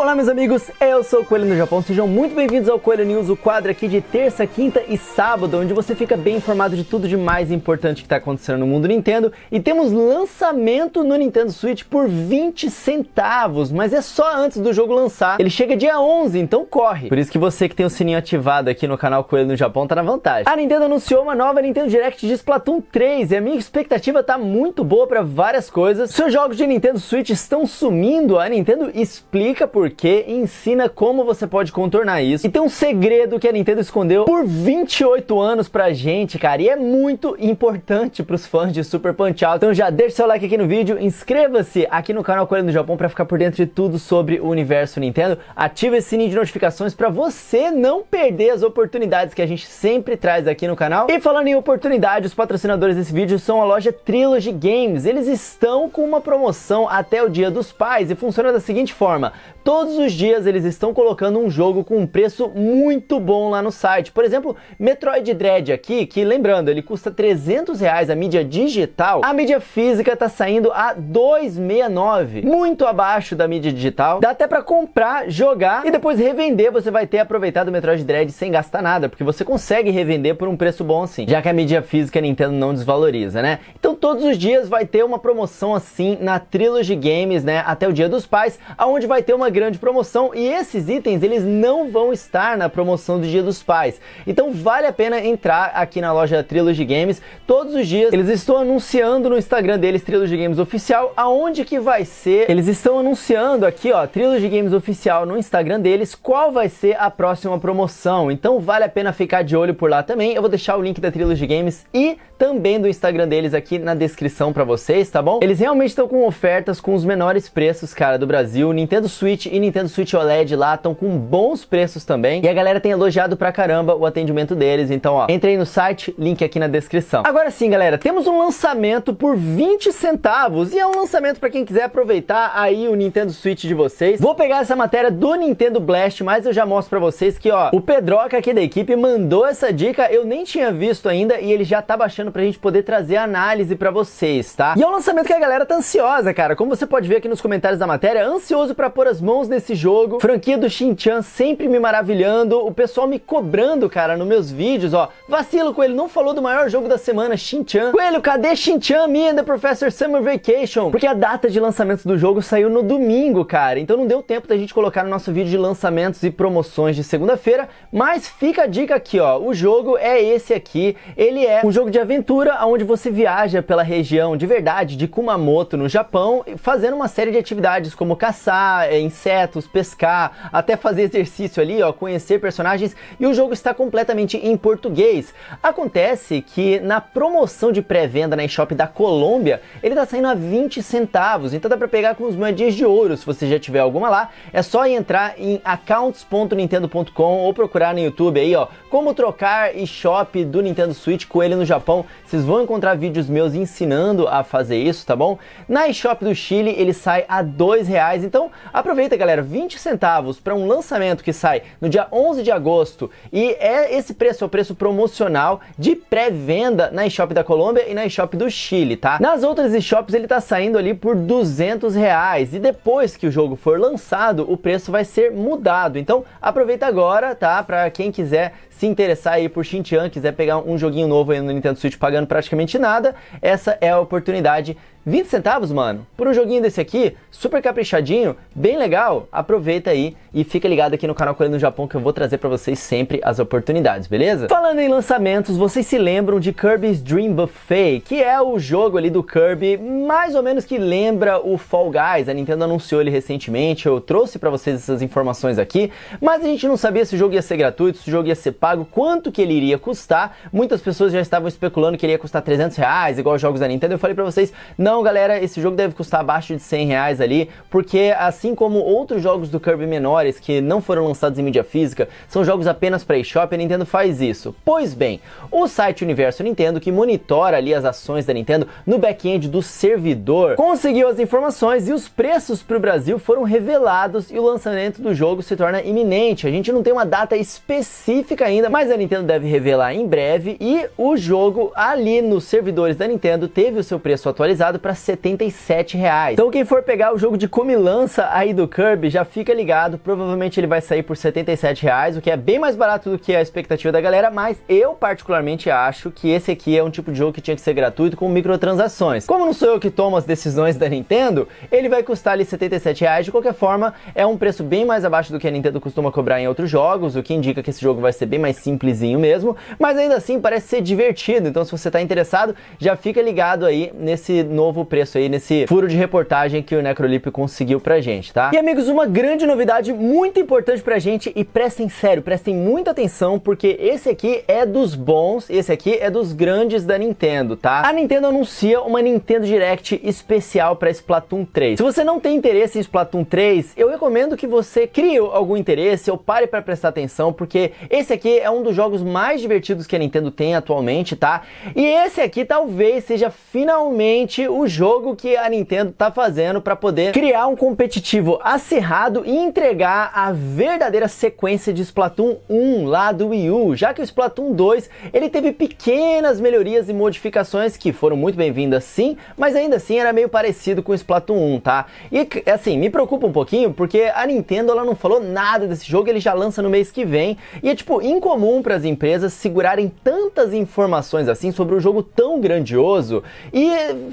Olá meus amigos, eu sou o Coelho no Japão, sejam muito bem-vindos ao Coelho News, o quadro aqui de terça, quinta e sábado, onde você fica bem informado de tudo de mais importante que está acontecendo no mundo Nintendo. E temos lançamento no Nintendo Switch por 20 centavos, mas é só antes do jogo lançar. Ele chega dia 11, então corre. Por isso que você que tem o sininho ativado aqui no canal Coelho no Japão tá na vantagem. A Nintendo anunciou uma nova Nintendo Direct de Splatoon 3 e a minha expectativa tá muito boa para várias coisas. Seus jogos de Nintendo Switch estão sumindo, a Nintendo explica por porquê, ensina como você pode contornar isso. E tem um segredo que a Nintendo escondeu por 28 anos pra gente, cara, e é muito importante pros fãs de Super Punch-Out. Então já deixa seu like aqui no vídeo, inscreva-se aqui no canal Coelho do Japão para ficar por dentro de tudo sobre o universo Nintendo. Ative esse sininho de notificações para você não perder as oportunidades que a gente sempre traz aqui no canal. E falando em oportunidade, os patrocinadores desse vídeo são a loja Trilogy Games. Eles estão com uma promoção até o Dia dos Pais e funciona da seguinte forma: Todos os dias eles estão colocando um jogo com um preço muito bom lá no site. Por exemplo, Metroid Dread aqui, que lembrando, ele custa 300 reais a mídia digital, a mídia física tá saindo a 269, muito abaixo da mídia digital. Dá até para comprar, jogar e depois revender, você vai ter aproveitado o Metroid Dread sem gastar nada, porque você consegue revender por um preço bom assim, já que a mídia física a Nintendo não desvaloriza, né? Então todos os dias vai ter uma promoção assim na Trilogy Games, né, até o Dia dos Pais, aonde vai ter uma grande promoção e esses itens eles não vão estar na promoção do Dia dos Pais. Então vale a pena entrar aqui na loja Trilogy Games. Todos os dias eles estão anunciando no Instagram deles Trilogy Games Oficial aonde que vai ser. Eles estão anunciando aqui, ó, Trilogy Games Oficial no Instagram deles qual vai ser a próxima promoção. Então vale a pena ficar de olho por lá também. Eu vou deixar o link da Trilogy Games e também do Instagram deles aqui na descrição para vocês, tá bom? Eles realmente estão com ofertas com os menores preços, cara, do Brasil. Nintendo Switch Switch e Nintendo Switch OLED lá estão com bons preços também. E a galera tem elogiado pra caramba o atendimento deles. Então, ó, entrei no site, link aqui na descrição. Agora sim, galera, temos um lançamento por 20 centavos. E é um lançamento para quem quiser aproveitar aí o Nintendo Switch de vocês. Vou pegar essa matéria do Nintendo Blast, mas eu já mostro pra vocês que, ó, o Pedroca aqui da equipe mandou essa dica. Eu nem tinha visto ainda e ele já tá baixando pra gente poder trazer a análise pra vocês, tá? E é um lançamento que a galera tá ansiosa, cara. Como você pode ver aqui nos comentários da matéria, ansioso pra pôr as mãos mãos desse jogo. Franquia do Shin-Chan sempre me maravilhando, o pessoal me cobrando, cara, nos meus vídeos, ó. Vacilo, Coelho, não falou do maior jogo da semana, Shin-Chan. Coelho, cadê Shin-Chan, me and the Professor Summer Vacation? Porque a data de lançamento do jogo saiu no domingo, cara, então não deu tempo da gente colocar no nosso vídeo de lançamentos e promoções de segunda-feira, mas fica a dica aqui, ó, o jogo é esse aqui, ele é um jogo de aventura onde você viaja pela região de verdade de Kumamoto, no Japão, fazendo uma série de atividades como caçar, é, insetos, pescar, até fazer exercício ali, ó, conhecer personagens e o jogo está completamente em português. Acontece que na promoção de pré-venda na eShop da Colômbia, ele está saindo a 20 centavos, então dá para pegar com os moedinhas de ouro, se você já tiver alguma lá, é só entrar em accounts.nintendo.com ou procurar no YouTube aí, ó, como trocar eShop do Nintendo Switch com ele no Japão. Vocês vão encontrar vídeos meus ensinando a fazer isso, tá bom? Na eShop do Chile ele sai a dois reais, então aproveita galera, 20 centavos para um lançamento que sai no dia 11 de agosto e é esse preço, é o preço promocional de pré-venda na eShop da Colômbia e na eShop do Chile, tá? Nas outras eShops ele tá saindo ali por 200 reais e depois que o jogo for lançado, o preço vai ser mudado. Então, aproveita agora, tá? Para quem quiser se interessar aí por Xinjiang, quiser pegar um joguinho novo aí no Nintendo Switch pagando praticamente nada, essa é a oportunidade 20 centavos, mano, por um joguinho desse aqui, super caprichadinho, bem legal. Aproveita aí e fica ligado aqui no canal Coelho do Japão que eu vou trazer para vocês sempre as oportunidades, beleza? Falando em lançamentos, vocês se lembram de Kirby's Dream Buffet, que é o jogo ali do Kirby, mais ou menos que lembra o Fall Guys. A Nintendo anunciou ele recentemente, eu trouxe para vocês essas informações aqui, mas a gente não sabia se o jogo ia ser gratuito, se o jogo ia ser pago, quanto que ele iria custar. Muitas pessoas já estavam especulando que ele ia custar 300 reais, igual os jogos da Nintendo. Eu falei para vocês, não então, galera, esse jogo deve custar abaixo de 100 reais ali, porque assim como outros jogos do Kirby menores que não foram lançados em mídia física, são jogos apenas para eShop, a Nintendo faz isso. Pois bem, o site Universo Nintendo, que monitora ali as ações da Nintendo no back-end do servidor, conseguiu as informações e os preços para o Brasil foram revelados e o lançamento do jogo se torna iminente. A gente não tem uma data específica ainda, mas a Nintendo deve revelar em breve e o jogo ali nos servidores da Nintendo teve o seu preço atualizado para 77 reais. Então quem for pegar o jogo de comilança aí do Kirby, já fica ligado, provavelmente ele vai sair por 77 reais, o que é bem mais barato do que a expectativa da galera, mas eu particularmente acho que esse aqui é um tipo de jogo que tinha que ser gratuito com microtransações. Como não sou eu que tomo as decisões da Nintendo, ele vai custar ali 77 reais, de qualquer forma é um preço bem mais abaixo do que a Nintendo costuma cobrar em outros jogos, o que indica que esse jogo vai ser bem mais simplesinho mesmo, mas ainda assim parece ser divertido, então se você está interessado, já fica ligado aí nesse novo novo preço aí nesse furo de reportagem que o Necrolip conseguiu pra gente, tá? E amigos, uma grande novidade muito importante pra gente e prestem sério, prestem muita atenção porque esse aqui é dos bons, esse aqui é dos grandes da Nintendo, tá? A Nintendo anuncia uma Nintendo Direct especial para Splatoon 3. Se você não tem interesse em Splatoon 3, eu recomendo que você crie algum interesse ou pare para prestar atenção, porque esse aqui é um dos jogos mais divertidos que a Nintendo tem atualmente, tá? E esse aqui talvez seja finalmente o o jogo que a Nintendo tá fazendo para poder criar um competitivo acirrado e entregar a verdadeira sequência de Splatoon 1 lá do Wii U, já que o Splatoon 2 ele teve pequenas melhorias e modificações que foram muito bem-vindas sim, mas ainda assim era meio parecido com o Splatoon 1, tá? E assim, me preocupa um pouquinho porque a Nintendo ela não falou nada desse jogo, ele já lança no mês que vem e é tipo incomum para as empresas segurarem tantas informações assim sobre um jogo tão grandioso e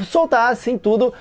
soltar tá assim tudo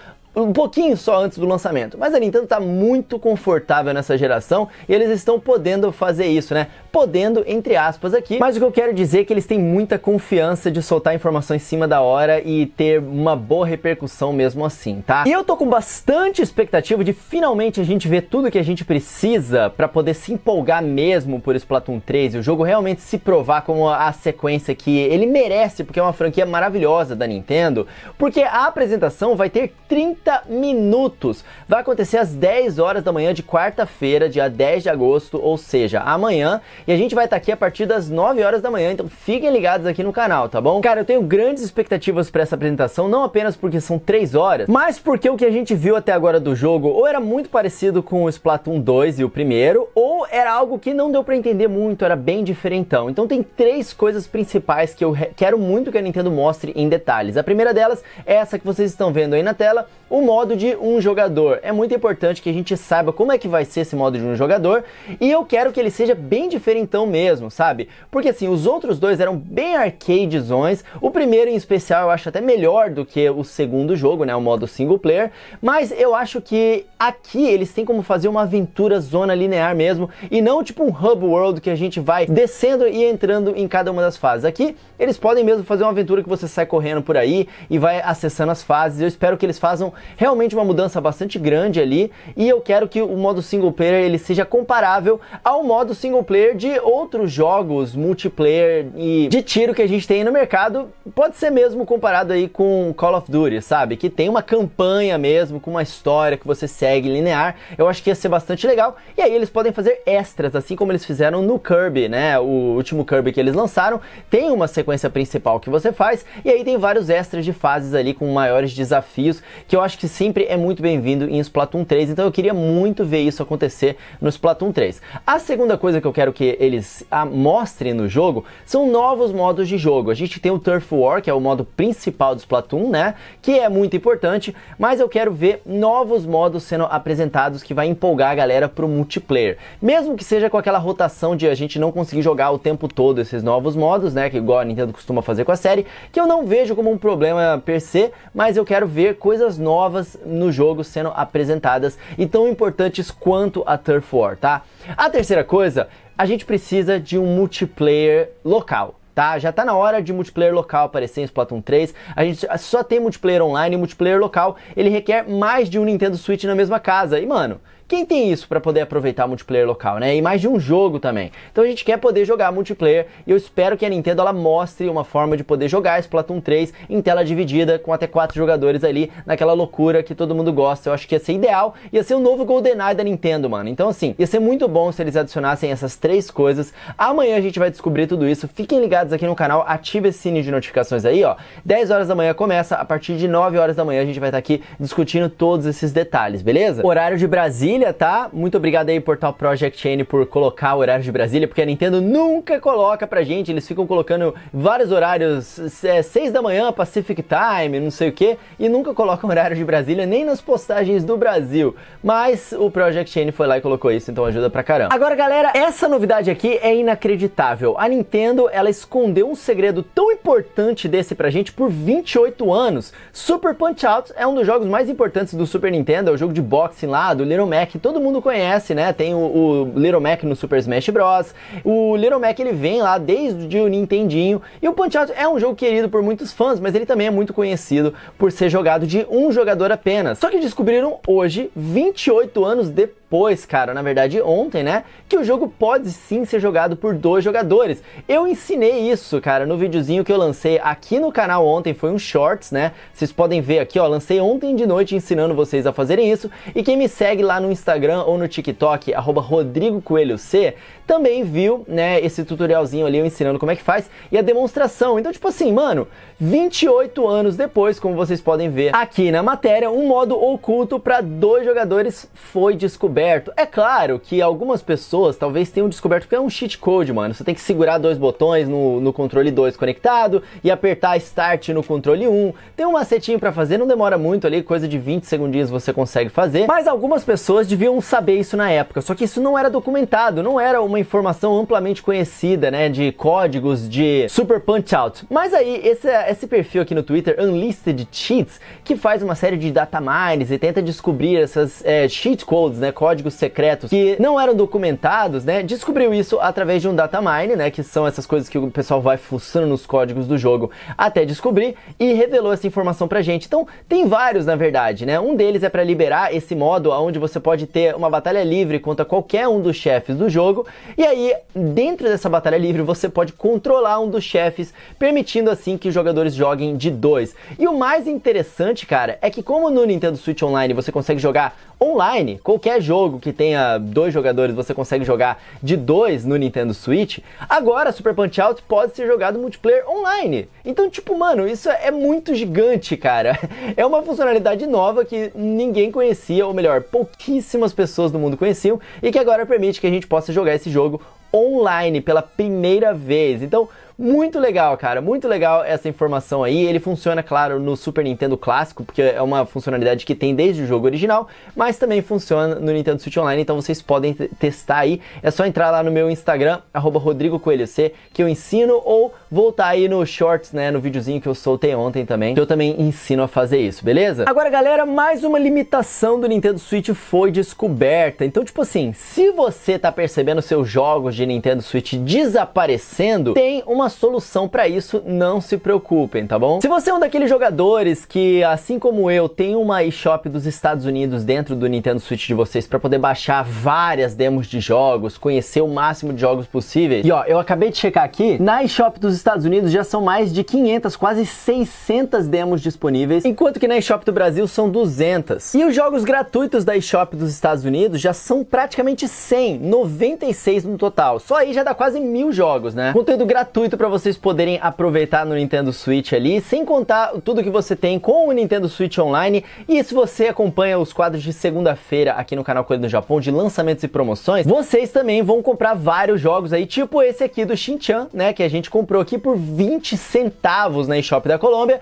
um pouquinho só antes do lançamento. Mas a Nintendo está muito confortável nessa geração e eles estão podendo fazer isso, né? Podendo, entre aspas, aqui. Mas o que eu quero dizer é que eles têm muita confiança de soltar informação em cima da hora e ter uma boa repercussão mesmo assim, tá? E eu tô com bastante expectativa de finalmente a gente ver tudo que a gente precisa para poder se empolgar mesmo por Splatoon 3 e o jogo realmente se provar como a sequência que ele merece, porque é uma franquia maravilhosa da Nintendo. Porque a apresentação vai ter 30 30 minutos. Vai acontecer às 10 horas da manhã de quarta-feira, dia 10 de agosto, ou seja, amanhã. E a gente vai estar aqui a partir das 9 horas da manhã, então fiquem ligados aqui no canal, tá bom? Cara, eu tenho grandes expectativas para essa apresentação, não apenas porque são 3 horas, mas porque o que a gente viu até agora do jogo ou era muito parecido com o Splatoon 2 e o primeiro, ou era algo que não deu para entender muito, era bem diferentão. Então tem três coisas principais que eu quero muito que a Nintendo mostre em detalhes. A primeira delas é essa que vocês estão vendo aí na tela, o modo de um jogador. É muito importante que a gente saiba como é que vai ser esse modo de um jogador e eu quero que ele seja bem diferentão mesmo, sabe? Porque assim, os outros dois eram bem arcadezões, o primeiro em especial eu acho até melhor do que o segundo jogo, né, o modo single player, mas eu acho que aqui eles têm como fazer uma aventura zona linear mesmo e não tipo um hub world que a gente vai descendo e entrando em cada uma das fases. Aqui eles podem mesmo fazer uma aventura que você sai correndo por aí e vai acessando as fases. Eu espero que eles façam realmente uma mudança bastante grande ali e eu quero que o modo single player ele seja comparável ao modo single player de outros jogos multiplayer e de tiro que a gente tem no mercado, pode ser mesmo comparado aí com Call of Duty, sabe? Que tem uma campanha mesmo, com uma história que você segue linear. Eu acho que ia ser bastante legal. E aí eles podem fazer extras, assim como eles fizeram no Kirby, né? O último Kirby que eles lançaram tem uma sequência principal que você faz e aí tem vários extras de fases ali com maiores desafios que eu acho que sempre é muito bem-vindo em Splatoon 3, então eu queria muito ver isso acontecer no Splatoon 3. A segunda coisa que eu quero que eles mostrem no jogo são novos modos de jogo. A gente tem o Turf War, que é o modo principal do Splatoon, né? Que é muito importante, mas eu quero ver novos modos sendo apresentados que vai empolgar a galera pro multiplayer. Mesmo que seja com aquela rotação de a gente não conseguir jogar o tempo todo esses novos modos, né? Que igual a Nintendo costuma fazer com a série, que eu não vejo como um problema per se, mas eu quero ver coisas novas novas no jogo sendo apresentadas e tão importantes quanto a Turf War, tá? A terceira coisa, a gente precisa de um multiplayer local tá? Já tá na hora de multiplayer local aparecer em Splatoon 3. A gente só tem multiplayer online e multiplayer local, ele requer mais de um Nintendo Switch na mesma casa. E mano, quem tem isso para poder aproveitar multiplayer local, né? E mais de um jogo também. Então a gente quer poder jogar multiplayer e eu espero que a Nintendo ela mostre uma forma de poder jogar Splatoon 3 em tela dividida com até quatro jogadores ali naquela loucura que todo mundo gosta. Eu acho que ia ser ideal, ia ser o novo GoldenEye da Nintendo, mano. Então assim, ia ser muito bom se eles adicionassem essas três coisas. Amanhã a gente vai descobrir tudo isso. Fiquem ligados aqui no canal, ative esse sininho de notificações aí, ó. 10 horas da manhã começa, a partir de 9 horas da manhã a gente vai estar tá aqui discutindo todos esses detalhes, beleza? Horário de Brasília Brasília, tá? Muito obrigado aí, Portal Project N, por colocar o horário de Brasília, porque a Nintendo nunca coloca pra gente, eles ficam colocando vários horários, é, da manhã, Pacific Time, não sei o que, e nunca colocam horário de Brasília, nem nas postagens do Brasil. Mas o Project N foi lá e colocou isso, então ajuda pra caramba. Agora, galera, essa novidade aqui é inacreditável. A Nintendo, ela escondeu um segredo tão importante desse pra gente por 28 anos. Super Punch-Out é um dos jogos mais importantes do Super Nintendo, é o jogo de boxing lá, do Little Mac, Mac todo mundo conhece, né? Tem o, o, Little Mac no Super Smash Bros. O Little Mac ele vem lá desde o Nintendinho. E o Punch-Out é um jogo querido por muitos fãs, mas ele também é muito conhecido por ser jogado de um jogador apenas. Só que descobriram hoje, 28 anos depois depois, cara, na verdade ontem, né, que o jogo pode sim ser jogado por dois jogadores. Eu ensinei isso, cara, no videozinho que eu lancei aqui no canal ontem, foi um shorts, né? Vocês podem ver aqui, ó, lancei ontem de noite ensinando vocês a fazerem isso. E quem me segue lá no Instagram ou no TikTok, @rodrigocoelhoc, também viu, né, esse tutorialzinho ali eu ensinando como é que faz e a demonstração. Então, tipo assim, mano, 28 anos depois, como vocês podem ver aqui na matéria, um modo oculto para dois jogadores foi descoberto descoberto. É claro que algumas pessoas talvez tenham descoberto que é um cheat code, mano. Você tem que segurar dois botões no, no controle 2 conectado e apertar Start no controle 1. Um. Tem um macetinho para fazer, não demora muito ali, coisa de 20 segundinhos você consegue fazer. Mas algumas pessoas deviam saber isso na época, só que isso não era documentado, não era uma informação amplamente conhecida, né, de códigos de Super Punch Out. Mas aí, esse, esse perfil aqui no Twitter, Unlisted Cheats, que faz uma série de data mines e tenta descobrir essas é, cheat codes, né, códigos secretos que não eram documentados, né? Descobriu isso através de um data mine, né? Que são essas coisas que o pessoal vai fuçando nos códigos do jogo até descobrir e revelou essa informação pra gente. Então, tem vários, na verdade, né? Um deles é para liberar esse modo onde você pode ter uma batalha livre contra qualquer um dos chefes do jogo. E aí, dentro dessa batalha livre, você pode controlar um dos chefes, permitindo assim que os jogadores joguem de dois. E o mais interessante, cara, é que como no Nintendo Switch Online você consegue jogar online. Qualquer jogo que tenha dois jogadores você consegue jogar de dois no Nintendo Switch. Agora, Super Punch Out pode ser jogado multiplayer online. Então, tipo, mano, isso é muito gigante, cara. É uma funcionalidade nova que ninguém conhecia, ou melhor, pouquíssimas pessoas do mundo conheciam, e que agora permite que a gente possa jogar esse jogo online pela primeira vez. Então, muito legal, cara, muito legal essa informação aí. Ele funciona, claro, no Super Nintendo clássico, porque é uma funcionalidade que tem desde o jogo original, mas também funciona no Nintendo Switch Online, então vocês podem testar aí. É só entrar lá no meu Instagram, @rodrigo_coelho_c que eu ensino, ou voltar aí no Shorts, né, no videozinho que eu soltei ontem também, que eu também ensino a fazer isso, beleza? Agora, galera, mais uma limitação do Nintendo Switch foi descoberta. Então, tipo assim, se você tá percebendo seus jogos de Nintendo Switch desaparecendo, tem uma uma solução para isso, não se preocupem, tá bom? Se você é um daqueles jogadores que, assim como eu, tem uma eShop dos Estados Unidos dentro do Nintendo Switch de vocês para poder baixar várias demos de jogos, conhecer o máximo de jogos possíveis. E ó, eu acabei de checar aqui, na eShop dos Estados Unidos já são mais de 500, quase 600 demos disponíveis, enquanto que na eShop do Brasil são 200. E os jogos gratuitos da eShop dos Estados Unidos já são praticamente 100, 96 no total. Só aí já dá quase mil jogos, né? Conteúdo gratuito muito para vocês poderem aproveitar no Nintendo Switch ali, sem contar tudo que você tem com o Nintendo Switch Online. E se você acompanha os quadros de segunda-feira aqui no canal Coelho do Japão de lançamentos e promoções, vocês também vão comprar vários jogos aí, tipo esse aqui do Shinchan, né, que a gente comprou aqui por 20 centavos na eShop da Colômbia.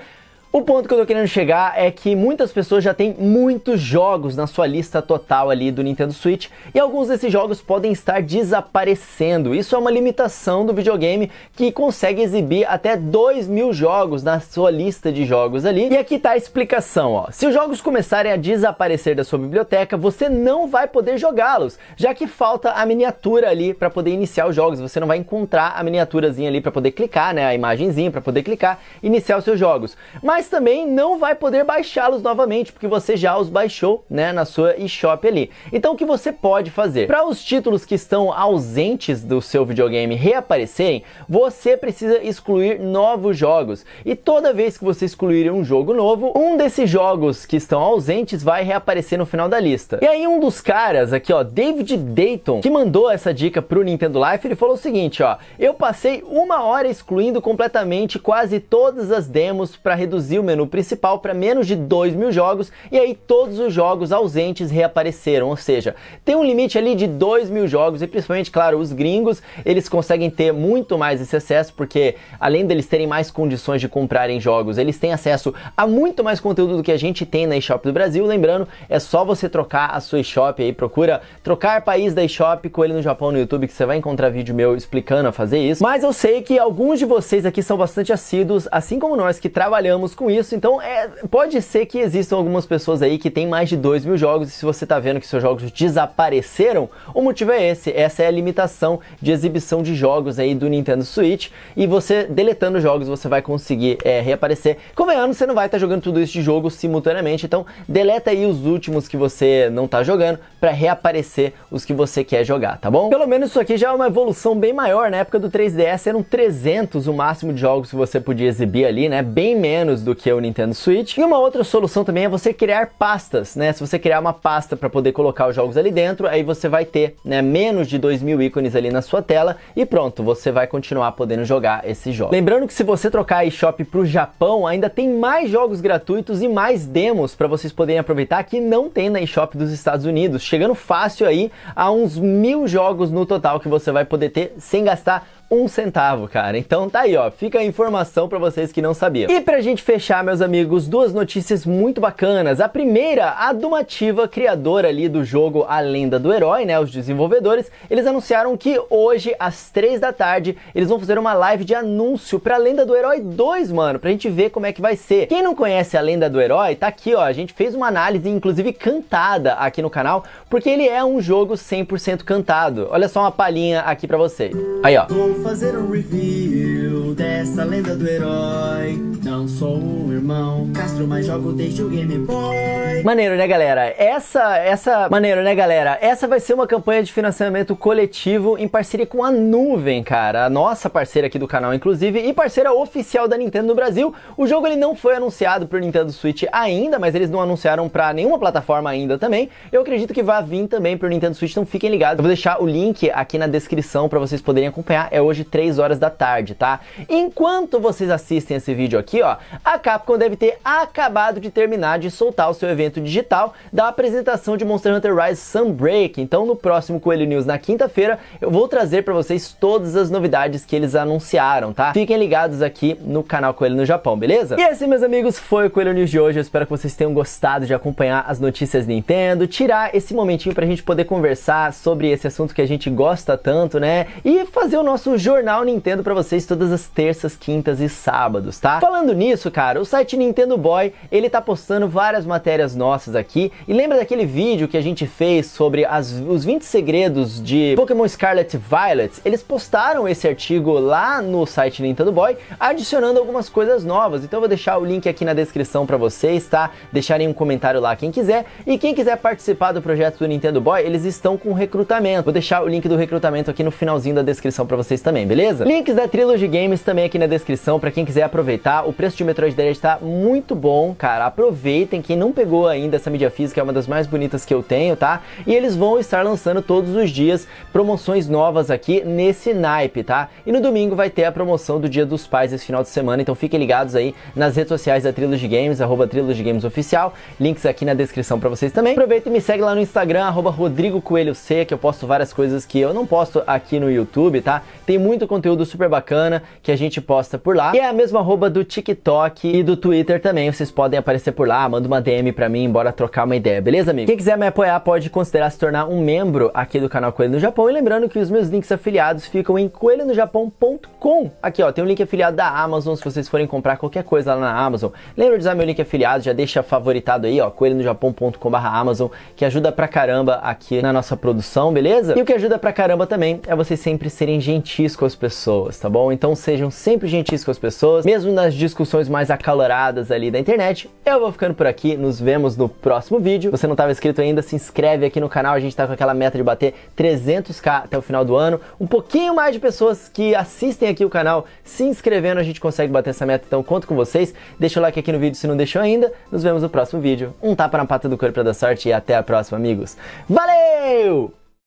O ponto que eu tô querendo chegar é que muitas pessoas já têm muitos jogos na sua lista total ali do Nintendo Switch e alguns desses jogos podem estar desaparecendo. Isso é uma limitação do videogame que consegue exibir até 2 mil jogos na sua lista de jogos ali. E aqui tá a explicação, ó. Se os jogos começarem a desaparecer da sua biblioteca, você não vai poder jogá-los, já que falta a miniatura ali para poder iniciar os jogos. Você não vai encontrar a miniaturazinha ali para poder clicar, né, a imagenzinha para poder clicar, iniciar os seus jogos. Mas mas também não vai poder baixá-los novamente, porque você já os baixou né, na sua eShop ali. Então o que você pode fazer? Para os títulos que estão ausentes do seu videogame reaparecerem, você precisa excluir novos jogos. E toda vez que você excluir um jogo novo, um desses jogos que estão ausentes vai reaparecer no final da lista. E aí um dos caras aqui, ó, David Dayton, que mandou essa dica pro Nintendo Life, ele falou o seguinte, ó, eu passei uma hora excluindo completamente quase todas as demos para reduzir reduzir o menu principal para menos de 2 mil jogos e aí todos os jogos ausentes reapareceram, ou seja, tem um limite ali de 2 mil jogos e principalmente, claro, os gringos, eles conseguem ter muito mais esse acesso porque além deles terem mais condições de comprarem jogos, eles têm acesso a muito mais conteúdo do que a gente tem na eShop do Brasil. Lembrando, é só você trocar a sua eShop aí, procura trocar país da eShop com ele no Japão no YouTube que você vai encontrar vídeo meu explicando a fazer isso. Mas eu sei que alguns de vocês aqui são bastante assíduos, assim como nós que trabalhamos com isso. Então, é, pode ser que existam algumas pessoas aí que têm mais de 2 mil jogos e se você está vendo que seus jogos desapareceram, o motivo é esse. Essa é a limitação de exibição de jogos aí do Nintendo Switch e você deletando jogos você vai conseguir é, reaparecer. Convenhamos, você não vai estar tá jogando tudo isso de jogo simultaneamente, então deleta aí os últimos que você não está jogando para reaparecer os que você quer jogar, tá bom? Pelo menos isso aqui já é uma evolução bem maior. Na época do 3DS eram 300 o máximo de jogos que você podia exibir ali, né? Bem menos do que o Nintendo Switch. E uma outra solução também é você criar pastas, né? Se você criar uma pasta para poder colocar os jogos ali dentro, aí você vai ter né, menos de 2 mil ícones ali na sua tela e pronto, você vai continuar podendo jogar esses jogos. Lembrando que se você trocar a eShop para o Japão, ainda tem mais jogos gratuitos e mais demos para vocês poderem aproveitar que não tem na eShop dos Estados Unidos, chegando fácil aí a uns mil jogos no total que você vai poder ter sem gastar um centavo, cara. Então tá aí, ó. Fica a informação para vocês que não sabiam. E pra gente fechar, meus amigos, duas notícias muito bacanas. A primeira, a Dumativa, criadora ali do jogo A Lenda do Herói, né? Os desenvolvedores, eles anunciaram que hoje, às três da tarde, eles vão fazer uma live de anúncio pra Lenda do Herói 2, mano, pra gente ver como é que vai ser. Quem não conhece a Lenda do Herói, tá aqui, ó. A gente fez uma análise, inclusive cantada aqui no canal, porque ele é um jogo 100% cantado. Olha só uma palhinha aqui pra vocês. Aí, ó fazer um review dessa lenda do herói. Não sou um irmão Castro, mas jogo desde o Game Boy. Maneiro, né, galera? Essa, essa, maneiro, né, galera? Essa vai ser uma campanha de financiamento coletivo em parceria com a Nuvem, cara, a nossa parceira aqui do canal, inclusive, e parceira oficial da Nintendo no Brasil. O jogo ele não foi anunciado pro Nintendo Switch ainda, mas eles não anunciaram para nenhuma plataforma ainda também. Eu acredito que vai vir também pro Nintendo Switch, então fiquem ligados. Eu vou deixar o link aqui na descrição para vocês poderem acompanhar. É hoje 3 horas da tarde, tá? Enquanto vocês assistem esse vídeo aqui, ó, a Capcom deve ter acabado de terminar de soltar o seu evento digital da apresentação de Monster Hunter Rise Sunbreak. Então, no próximo Coelho News na quinta-feira, eu vou trazer para vocês todas as novidades que eles anunciaram, tá? Fiquem ligados aqui no canal Coelho no Japão, beleza? E é assim, meus amigos, foi o Coelho News de hoje. Eu espero que vocês tenham gostado de acompanhar as notícias Nintendo, tirar esse momentinho pra gente poder conversar sobre esse assunto que a gente gosta tanto, né? E fazer o nosso jornal Nintendo para vocês todas as terças, quintas e sábados, tá? Falando nisso, cara, o site Nintendo Boy, ele tá postando várias matérias nossas aqui. E lembra daquele vídeo que a gente fez sobre as, os 20 segredos de Pokémon Scarlet Violet? Eles postaram esse artigo lá no site Nintendo Boy, adicionando algumas coisas novas. Então eu vou deixar o link aqui na descrição para vocês, tá? Deixarem um comentário lá quem quiser. E quem quiser participar do projeto do Nintendo Boy, eles estão com recrutamento. Vou deixar o link do recrutamento aqui no finalzinho da descrição para vocês também, beleza? Links da Trilogy Games também aqui na descrição para quem quiser aproveitar. O preço de Metroid Dread está muito bom, cara. Aproveitem. Quem não pegou ainda essa mídia física, é uma das mais bonitas que eu tenho, tá? E eles vão estar lançando todos os dias promoções novas aqui nesse naipe, tá? E no domingo vai ter a promoção do Dia dos Pais esse final de semana, então fiquem ligados aí nas redes sociais da Trilogy Games, arroba Trilogy Games Oficial, links aqui na descrição para vocês também. Aproveita e me segue lá no Instagram, arroba Rodrigo Coelho C, que eu posto várias coisas que eu não posto aqui no YouTube, tá? Tem muito conteúdo super bacana que a gente posta por lá. E é a mesma arroba do TikTok e do Twitter também. Vocês podem aparecer por lá, manda uma DM pra mim, bora trocar uma ideia, beleza, amigo? Quem quiser me apoiar pode considerar se tornar um membro aqui do canal Coelho no Japão. E lembrando que os meus links afiliados ficam em coelhonojapão.com. Aqui, ó, tem um link afiliado da Amazon se vocês forem comprar qualquer coisa lá na Amazon. Lembra de usar meu link afiliado, já deixa favoritado aí, ó, coelhonojapão.com.br Amazon, que ajuda pra caramba aqui na nossa produção, beleza? E o que ajuda pra caramba também é vocês sempre serem gentis com as pessoas, tá bom? Então, seja sejam sempre gentis com as pessoas, mesmo nas discussões mais acaloradas ali da internet. Eu vou ficando por aqui, nos vemos no próximo vídeo. Se você não estava inscrito ainda, se inscreve aqui no canal, a gente está com aquela meta de bater 300k até o final do ano. Um pouquinho mais de pessoas que assistem aqui o canal se inscrevendo, a gente consegue bater essa meta, então conto com vocês. Deixa o like aqui no vídeo se não deixou ainda. Nos vemos no próximo vídeo. Um tapa na pata do corpo para dar sorte e até a próxima, amigos. Valeu!